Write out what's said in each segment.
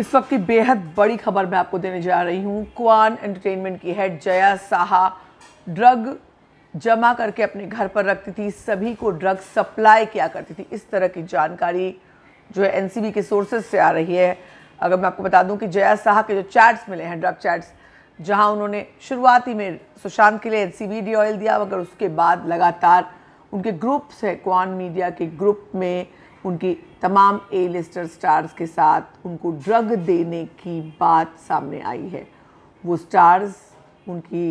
इस वक्त की बेहद बड़ी खबर मैं आपको देने जा रही हूँ क्वान एंटरटेनमेंट की हेड जया साहा ड्रग जमा करके अपने घर पर रखती थी सभी को ड्रग सप्लाई किया करती थी इस तरह की जानकारी जो है एन के सोर्सेज से आ रही है अगर मैं आपको बता दूं कि जया साहा के जो चैट्स मिले हैं ड्रग चैट्स जहां उन्होंने शुरुआती में सुशांत के लिए एन सी डी ऑयल दिया मगर उसके बाद लगातार उनके ग्रुप्स हैं क्वान मीडिया के ग्रुप में उनकी तमाम ए लिस्टर स्टार्स के साथ उनको ड्रग देने की बात सामने आई है वो स्टार्स उनकी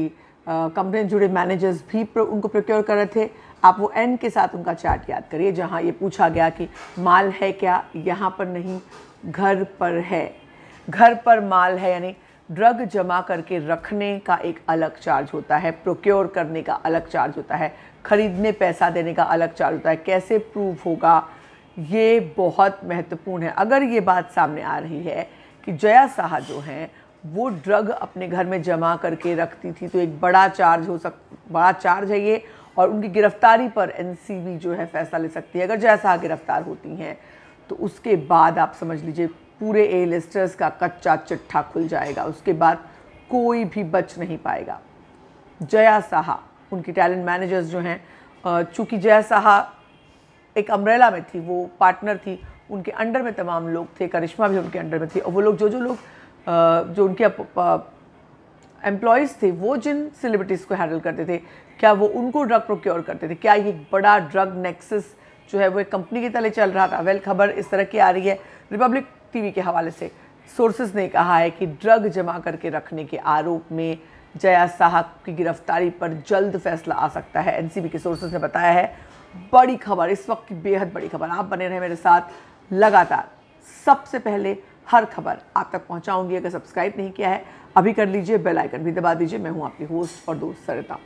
कंपनी से जुड़े मैनेजर्स भी प्र, उनको प्रोक्योर कर रहे थे आप वो एंड के साथ उनका चार्ट याद करिए जहाँ ये पूछा गया कि माल है क्या यहाँ पर नहीं घर पर है घर पर माल है यानी ड्रग जमा करके रखने का एक अलग चार्ज होता है प्रोक्योर करने का अलग चार्ज होता है ख़रीदने पैसा देने का अलग चार्ज होता है कैसे प्रूव होगा ये बहुत महत्वपूर्ण है अगर ये बात सामने आ रही है कि जया साहा जो हैं वो ड्रग अपने घर में जमा करके रखती थी तो एक बड़ा चार्ज हो सक बड़ा चार्ज है ये और उनकी गिरफ्तारी पर एन जो है फैसला ले सकती है अगर जया साहा गिरफ्तार होती हैं तो उसके बाद आप समझ लीजिए पूरे ए लिस्टर्स का कच्चा चिट्ठा खुल जाएगा उसके बाद कोई भी बच नहीं पाएगा जया साहा उनके टैलेंट मैनेजर्स जो हैं चूँकि जया साहा एक अम्ब्रेला में थी वो पार्टनर थी उनके अंडर में तमाम लोग थे करिश्मा भी उनके अंडर में थी और वो लोग जो जो लोग जो उनके एम्प्लॉयज़ थे वो जिन सेलिब्रिटीज़ को हैंडल करते थे क्या वो उनको ड्रग प्रोक्योर करते थे क्या ये बड़ा ड्रग नेक्सस जो है वो एक कंपनी के तले चल रहा था वेल खबर इस तरह की आ रही है रिपब्लिक टीवी के हवाले से सोर्सेज ने कहा है कि ड्रग जमा करके रखने के आरोप में जया साहब की गिरफ्तारी पर जल्द फैसला आ सकता है एनसीबी के सोर्सेज ने बताया है बड़ी खबर इस वक्त की बेहद बड़ी खबर आप बने रहे मेरे साथ लगातार सबसे पहले हर खबर आप तक पहुंचाऊंगी अगर सब्सक्राइब नहीं किया है अभी कर लीजिए बेल आइकन भी दबा दीजिए मैं हूं आपकी होस्ट और दोस्त सरिता